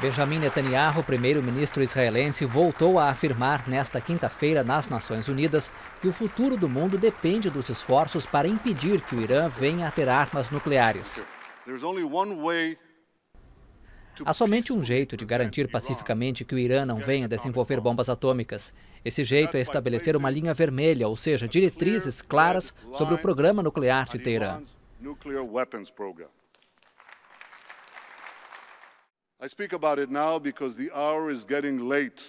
Benjamin Netanyahu, primeiro-ministro israelense, voltou a afirmar nesta quinta-feira nas Nações Unidas que o futuro do mundo depende dos esforços para impedir que o Irã venha a ter armas nucleares. Há somente um jeito de garantir pacificamente que o Irã não venha a desenvolver bombas atômicas. Esse jeito é estabelecer uma linha vermelha, ou seja, diretrizes claras sobre o programa nuclear de Teherã. I speak about it now because the hour is getting late.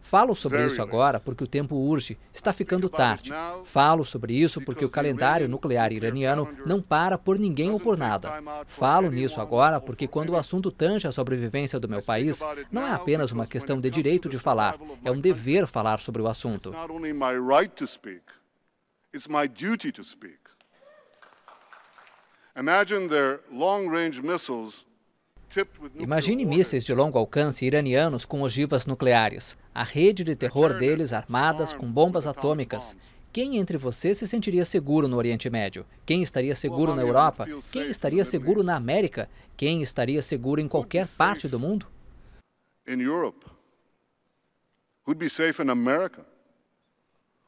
Falo sobre isso agora porque o tempo urge, está ficando tarde. Falo sobre isso porque o calendário nuclear iraniano não para por ninguém ou por nada. Falo nisso agora porque, quando o assunto tange a sobrevivência do meu país, não é apenas uma questão de direito de falar, é um dever falar sobre o assunto. Imagine their long-range missiles Imagine mísseis de longo alcance iranianos com ogivas nucleares, a rede de terror deles armadas com bombas atômicas. Quem entre vocês se sentiria seguro no Oriente Médio? Quem estaria seguro na Europa? Quem estaria seguro na América? Quem estaria seguro em qualquer parte do mundo? Who'd be safe in America?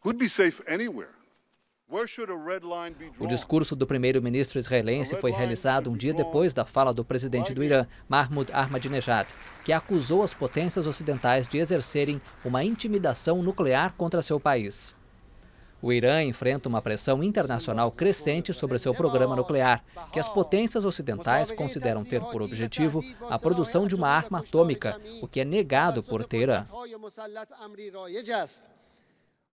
Who'd be safe anywhere? O discurso do primeiro-ministro israelense foi realizado um dia depois da fala do presidente do Irã, Mahmoud Ahmadinejad, que acusou as potências ocidentais de exercerem uma intimidação nuclear contra seu país. O Irã enfrenta uma pressão internacional crescente sobre seu programa nuclear, que as potências ocidentais consideram ter por objetivo a produção de uma arma atômica, o que é negado por Teherã.